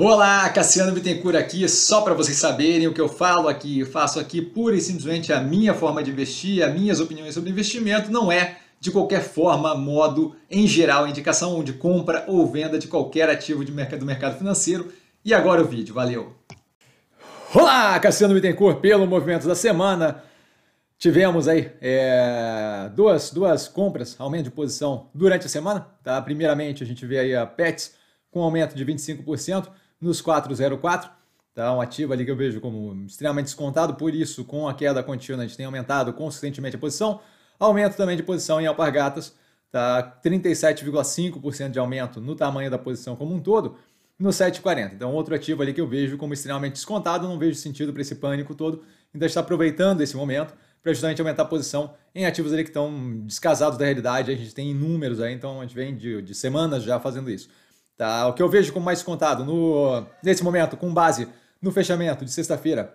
Olá, Cassiano Bittencourt aqui, só para vocês saberem o que eu falo aqui, eu faço aqui pura e simplesmente a minha forma de investir, as minhas opiniões sobre investimento, não é de qualquer forma, modo, em geral, indicação de compra ou venda de qualquer ativo de mercado, do mercado financeiro. E agora o vídeo, valeu! Olá, Cassiano Bittencourt, pelo Movimento da Semana. Tivemos aí é, duas, duas compras, aumento de posição durante a semana. Tá? Primeiramente, a gente vê aí a Pets com aumento de 25% nos 404. Então, ativo ali que eu vejo como extremamente descontado, por isso, com a queda contínua, a gente tem aumentado consistentemente a posição. Aumento também de posição em Alpargatas, tá 37,5% de aumento no tamanho da posição como um todo, no 7,40. Então, outro ativo ali que eu vejo como extremamente descontado, não vejo sentido para esse pânico todo, ainda está aproveitando esse momento para justamente aumentar a posição em ativos ali que estão descasados da realidade. A gente tem inúmeros aí, então a gente vem de, de semanas já fazendo isso. Tá? O que eu vejo como mais contado no, nesse momento, com base no fechamento de sexta-feira,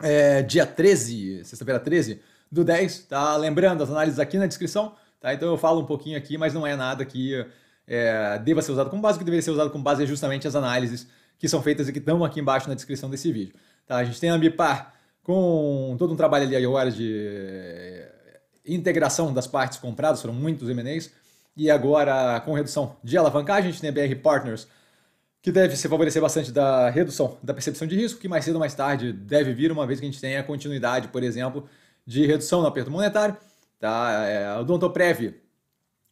é, dia 13, sexta-feira 13 do 10, tá? Lembrando, as análises aqui na descrição, tá? Então eu falo um pouquinho aqui, mas não é nada que é, deva ser usado como base, o que deveria ser usado como base é justamente as análises que são feitas e que estão aqui embaixo na descrição desse vídeo. Tá? A gente tem a Ambipar com todo um trabalho ali agora de integração das partes compradas, foram muitos M&As, e agora, com redução de alavancagem, a gente tem a BR Partners, que deve se favorecer bastante da redução da percepção de risco, que mais cedo ou mais tarde deve vir, uma vez que a gente tenha continuidade, por exemplo, de redução no aperto monetário. Tá? É, o Dontoprev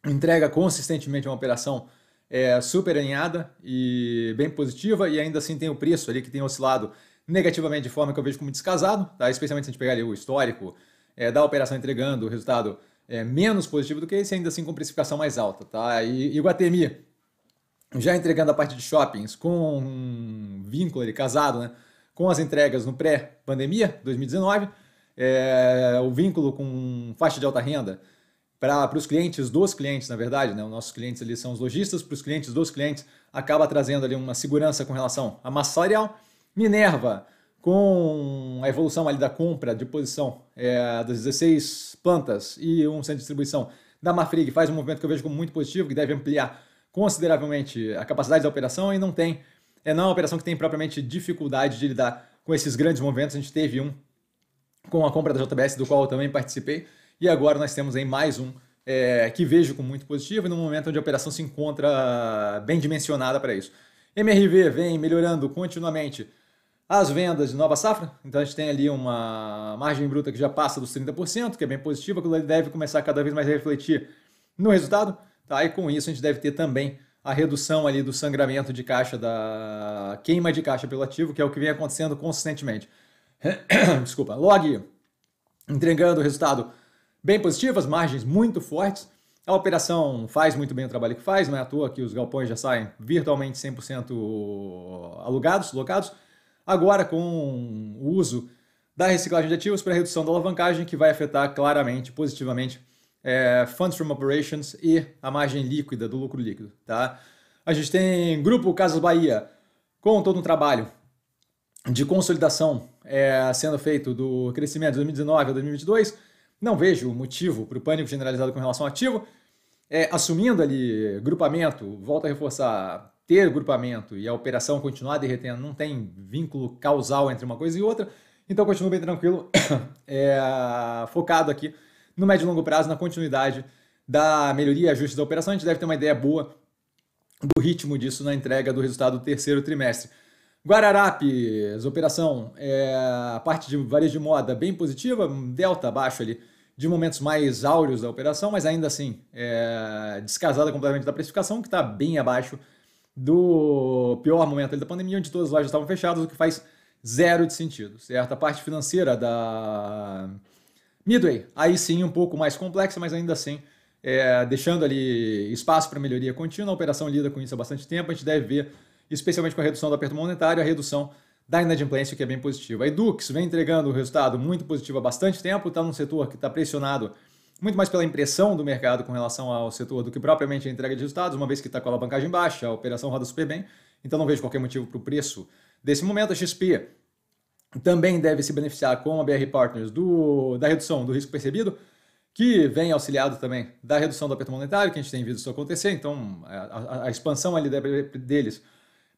entrega consistentemente uma operação é, super alinhada e bem positiva, e ainda assim tem o preço ali que tem oscilado negativamente de forma que eu vejo como descasado, tá? especialmente se a gente pegar ali o histórico é, da operação entregando o resultado é, menos positivo do que esse, ainda assim com precificação mais alta. Tá? E Iguatemi, já entregando a parte de shoppings com um vínculo ali, casado né, com as entregas no pré-pandemia, 2019, é, o vínculo com faixa de alta renda para os clientes dos clientes, na verdade, né? Os nossos clientes ali são os lojistas, para os clientes dos clientes, acaba trazendo ali uma segurança com relação à massa salarial. Minerva com a evolução ali da compra de posição é, das 16 plantas e um centro de distribuição da Mafrig, faz um movimento que eu vejo como muito positivo, que deve ampliar consideravelmente a capacidade da operação e não tem, é não é uma operação que tem propriamente dificuldade de lidar com esses grandes movimentos. A gente teve um com a compra da JBS, do qual eu também participei, e agora nós temos aí mais um é, que vejo com muito positivo e num momento onde a operação se encontra bem dimensionada para isso. MRV vem melhorando continuamente as vendas de nova safra. Então a gente tem ali uma margem bruta que já passa dos 30%, que é bem positiva, que deve começar cada vez mais a refletir no resultado. Tá? E com isso a gente deve ter também a redução ali do sangramento de caixa, da queima de caixa pelo ativo, que é o que vem acontecendo consistentemente. Desculpa. Log entregando resultado bem positivo, as margens muito fortes. A operação faz muito bem o trabalho que faz, não é à toa que os galpões já saem virtualmente 100% alugados, locados agora com o uso da reciclagem de ativos para redução da alavancagem, que vai afetar claramente, positivamente, é, funds from operations e a margem líquida do lucro líquido. Tá? A gente tem Grupo Casas Bahia com todo um trabalho de consolidação é, sendo feito do crescimento de 2019 a 2022. Não vejo motivo para o pânico generalizado com relação ao ativo. É, assumindo ali grupamento, volta a reforçar ter grupamento e a operação continuar derretendo, não tem vínculo causal entre uma coisa e outra, então continuo bem tranquilo, é, focado aqui no médio e longo prazo, na continuidade da melhoria e ajuste da operação. A gente deve ter uma ideia boa do ritmo disso na entrega do resultado do terceiro trimestre. Guararapes, operação, é, a parte de varejo de moda bem positiva, delta abaixo ali de momentos mais áureos da operação, mas ainda assim é, descasada completamente da precificação, que está bem abaixo do pior momento da pandemia, onde todas as lojas estavam fechadas, o que faz zero de sentido, certo? A parte financeira da Midway, aí sim um pouco mais complexa, mas ainda assim é, deixando ali espaço para melhoria contínua. A operação lida com isso há bastante tempo, a gente deve ver, especialmente com a redução do aperto monetário, a redução da inadimplência, que é bem positiva. A Edux vem entregando um resultado muito positivo há bastante tempo, está num setor que está pressionado muito mais pela impressão do mercado com relação ao setor do que propriamente a entrega de resultados, uma vez que está com a alavancagem baixa, a operação roda super bem, então não vejo qualquer motivo para o preço. Desse momento, a XP também deve se beneficiar com a BR Partners do, da redução do risco percebido, que vem auxiliado também da redução do aperto monetário, que a gente tem visto isso acontecer, então a, a, a expansão ali deles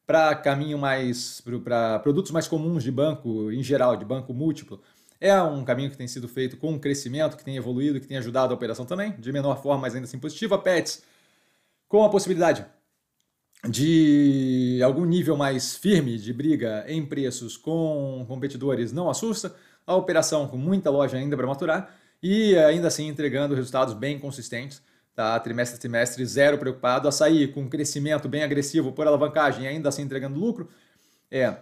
para caminho mais para produtos mais comuns de banco em geral, de banco múltiplo, é um caminho que tem sido feito com um crescimento, que tem evoluído, que tem ajudado a operação também, de menor forma, mas ainda assim positiva. Pets, com a possibilidade de algum nível mais firme de briga em preços com competidores não assusta, a operação com muita loja ainda para maturar e ainda assim entregando resultados bem consistentes, tá? trimestre a trimestre, zero preocupado, açaí com crescimento bem agressivo por alavancagem ainda assim entregando lucro, é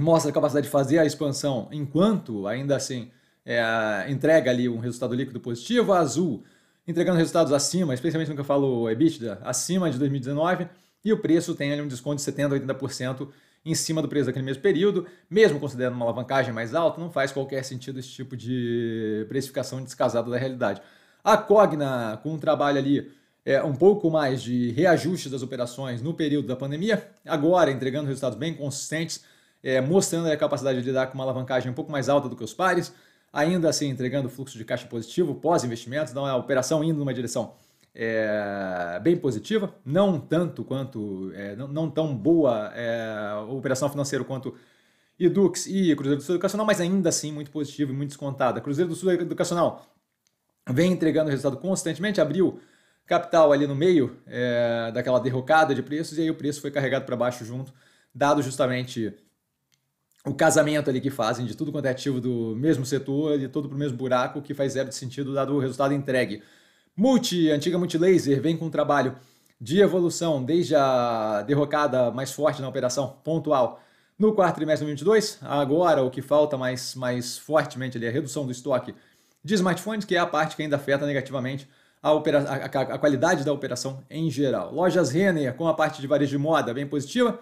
mostra a capacidade de fazer a expansão enquanto ainda assim é, entrega ali um resultado líquido positivo, a azul entregando resultados acima, especialmente no que eu falo EBITDA, acima de 2019, e o preço tem ali um desconto de 70% a 80% em cima do preço daquele mesmo período, mesmo considerando uma alavancagem mais alta, não faz qualquer sentido esse tipo de precificação descasada da realidade. A Cogna, com um trabalho ali é, um pouco mais de reajuste das operações no período da pandemia, agora entregando resultados bem consistentes, é, mostrando a capacidade de lidar com uma alavancagem um pouco mais alta do que os pares, ainda assim entregando fluxo de caixa positivo pós-investimentos, então é a operação indo numa direção é, bem positiva, não tanto quanto, é, não, não, tão boa é, operação financeira quanto Edux e Cruzeiro do Sul Educacional, mas ainda assim muito positivo e muito descontada. Cruzeiro do Sul Educacional vem entregando resultado constantemente, abriu capital ali no meio é, daquela derrocada de preços e aí o preço foi carregado para baixo junto, dado justamente o casamento ali que fazem de tudo quanto é ativo do mesmo setor e todo para o mesmo buraco, que faz zero de sentido dado o resultado entregue. Multi, antiga Multilaser, vem com um trabalho de evolução desde a derrocada mais forte na operação pontual no quarto trimestre de 2022. Agora, o que falta mais, mais fortemente ali é a redução do estoque de smartphones, que é a parte que ainda afeta negativamente a, opera a, a, a qualidade da operação em geral. Lojas Renner, com a parte de varejo de moda bem positiva,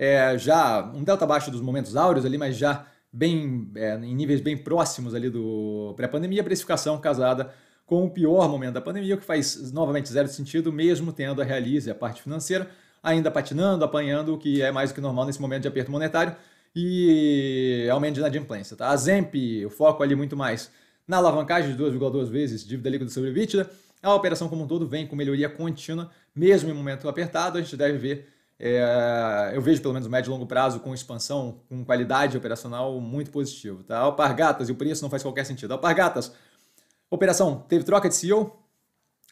é, já um delta abaixo dos momentos áureos ali, mas já bem é, em níveis bem próximos ali do pré-pandemia, precificação casada com o pior momento da pandemia, o que faz novamente zero sentido, mesmo tendo a realize a parte financeira ainda patinando, apanhando, o que é mais do que normal nesse momento de aperto monetário e aumento de inadimplência. Tá? A Zemp, o foco ali muito mais na alavancagem de 2,2 vezes dívida líquida sobre EBITDA, a operação como um todo vem com melhoria contínua, mesmo em momento apertado, a gente deve ver é, eu vejo pelo menos médio e longo prazo com expansão, com qualidade operacional muito positivo. Tá? Alpargatas e o preço não faz qualquer sentido. Alpargatas, operação teve troca de CEO.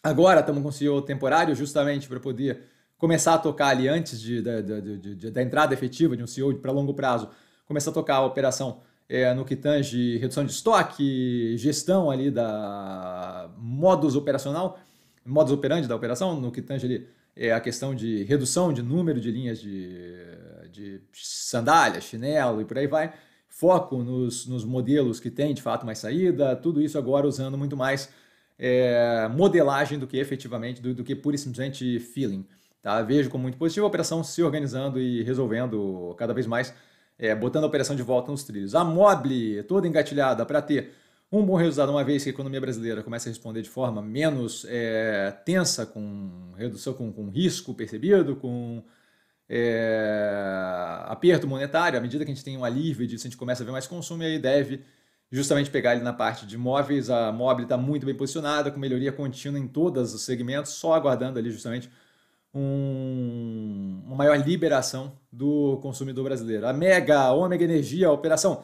Agora estamos com CEO temporário, justamente para poder começar a tocar ali antes de, da, de, da entrada efetiva de um CEO para longo prazo, começar a tocar a operação é, no que tange redução de estoque, gestão ali da modus operacional, modus operandi da operação, no que tange ali é a questão de redução de número de linhas de, de sandália, chinelo e por aí vai. Foco nos, nos modelos que tem de fato mais saída, tudo isso agora usando muito mais é, modelagem do que efetivamente, do, do, que pura e simplesmente feeling. Tá? Vejo como muito positivo a operação se organizando e resolvendo cada vez mais, é, botando a operação de volta nos trilhos. A Mobile toda engatilhada para ter um bom resultado, uma vez que a economia brasileira começa a responder de forma menos é, tensa, com redução, com, com risco percebido, com é, aperto monetário, à medida que a gente tem um alívio disso, a gente começa a ver mais consumo e aí deve justamente pegar ele na parte de móveis. A Mobile está muito bem posicionada, com melhoria contínua em todos os segmentos, só aguardando ali justamente um, uma maior liberação do consumidor brasileiro. A Mega, Ômega Energia, a operação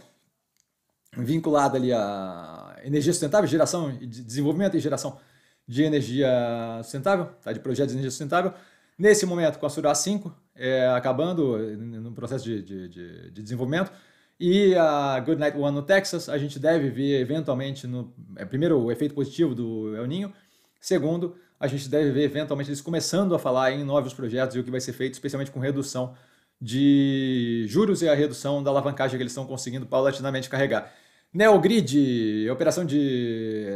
vinculada ali a energia sustentável, geração e de desenvolvimento e geração de energia sustentável, tá? de projetos de energia sustentável. Nesse momento, com a Surá 5 é, acabando no processo de, de, de, de desenvolvimento, e a Goodnight One no Texas, a gente deve ver eventualmente, no, é, primeiro, o efeito positivo do El Ninho, segundo, a gente deve ver eventualmente eles começando a falar em novos projetos e o que vai ser feito, especialmente com redução de juros e a redução da alavancagem que eles estão conseguindo paulatinamente carregar. Neogrid, operação de.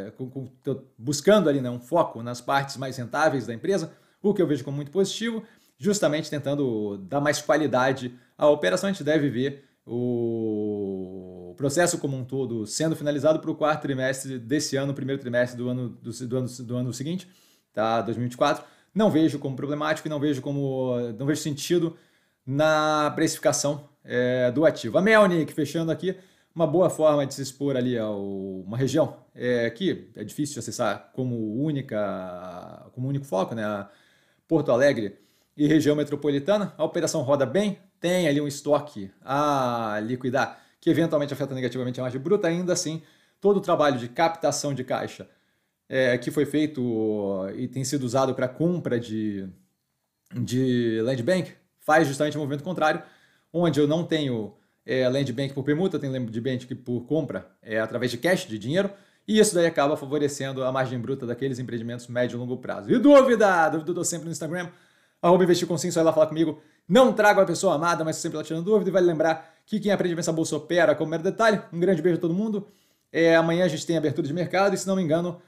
buscando ali né, um foco nas partes mais rentáveis da empresa, o que eu vejo como muito positivo, justamente tentando dar mais qualidade à operação. A gente deve ver o processo como um todo sendo finalizado para o quarto trimestre desse ano, primeiro trimestre do ano, do, do, ano, do ano seguinte, tá? 2024. Não vejo como problemático e não vejo como. não vejo sentido na precificação é, do ativo. A Melnick, fechando aqui, uma boa forma de se expor ali a uma região é, que é difícil de acessar como única, como único foco, né? Porto Alegre e região metropolitana. A operação roda bem, tem ali um estoque a liquidar que eventualmente afeta negativamente a margem bruta, ainda assim, todo o trabalho de captação de caixa é, que foi feito e tem sido usado para compra de, de land bank faz justamente o um movimento contrário, onde eu não tenho é, land bank por permuta, tem land bank por compra, é, através de cash, de dinheiro, e isso daí acaba favorecendo a margem bruta daqueles empreendimentos médio e longo prazo. E dúvida? Dúvida eu dou sempre no Instagram, arroba investir com só lá falar comigo. Não trago a pessoa amada, mas sempre lá tirando dúvida. E vale lembrar que quem aprende a pensar bolsa opera como mero detalhe. Um grande beijo a todo mundo. É, amanhã a gente tem abertura de mercado e, se não me engano,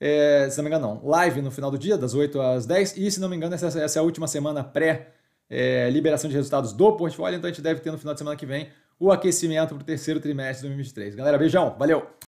é, se não me engano, não, live no final do dia, das 8 às 10. E, se não me engano, essa, essa é a última semana pré- é, liberação de resultados do portfólio. Então a gente deve ter no final de semana que vem o aquecimento para o terceiro trimestre de 2023. Galera, beijão, valeu!